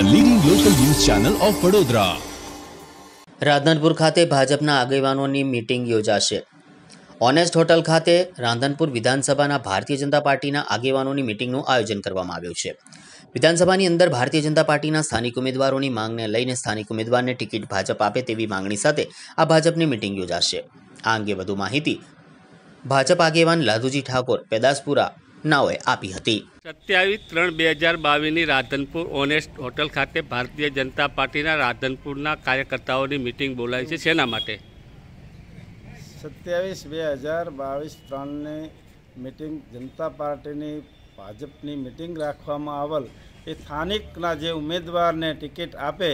a leading local news channel of Radhanpur ખાતે ભાજપના આગેવાનોની મીટિંગ યોજાશે ઓનેસ્ટ હોટલ ખાતે રાંધનપુર વિધાનસભાના ભારતીય જનતા પાર્ટીના આગેવાનોની મીટિંગનું આયોજન કરવામાં આવ્યું છે વિધાનસભાની અંદર ભારતીય જનતા પાર્ટીના સ્થાનિક ઉમેદવારોની માંગને લઈને સ્થાનિક ઉમેદવારને ટિકિટ ભાજપ આપે તેવી માંગણી સાથે આ ભાજપની મીટિંગ યોજાશે આ અંગે વધુ માહિતી ભાજપ આગેવાન લાધુજી ઠાકોર પેદાસપુરા નાઓએ આપી હતી સત્યાવીસ ત્રણ બે હજાર બાવીસની રાધનપુર ઓનેસ્ટ હોટલ ખાતે ભારતીય જનતા પાર્ટીના રાધનપુરના કાર્યકર્તાઓની મિટિંગ બોલાય છે શેના માટે સત્યાવીસ બે હજાર બાવીસ ત્રણની મિટિંગ જનતા પાર્ટીની ભાજપની મિટિંગ રાખવામાં આવેલ એ સ્થાનિકના જે ઉમેદવારને ટિકિટ આપે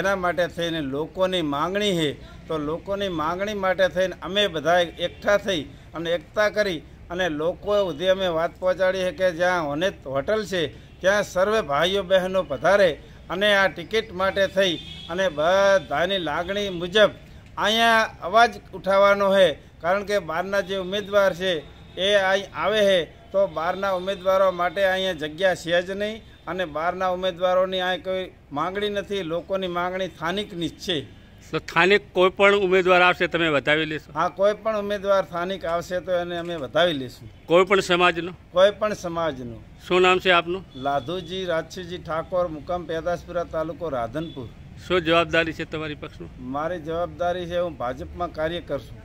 એના માટે થઈને લોકોની માંગણી છે તો લોકોની માંગણી માટે થઈને અમે બધાએ એકઠા થઈ અને એકતા કરી અને લોકો સુધી અમે વાત પહોંચાડી છે કે જ્યાં હોનેત હોટલ છે ત્યાં સર્વે ભાઈઓ બહેનો પધારે અને આ ટિકિટ માટે થઈ અને બધાની લાગણી મુજબ અહીંયા અવાજ ઉઠાવવાનો છે કારણ કે બહારના જે ઉમેદવાર છે એ અહીં આવે છે તો બહારના ઉમેદવારો માટે અહીંયા જગ્યા છે જ નહીં અને બહારના ઉમેદવારોની અહીં કોઈ માંગણી નથી લોકોની માંગણી સ્થાનિકની જ છે તો સ્થાનિક કોઈ પણ ઉમેદવાર આવશે તમે વધાવી લેશો હા કોઈ પણ ઉમેદવાર સ્થાનિક આવશે તો એને અમે વધાવી લઈશું કોઈ પણ સમાજનો કોઈ પણ સમાજનો શું નામ છે આપનું લાધુજી રાજશીજી ઠાકોર મુકામ પેદાસપુરા તાલુકો રાધનપુર શું જવાબદારી છે તમારી પક્ષનું મારી જવાબદારી છે હું ભાજપમાં કાર્ય કરશું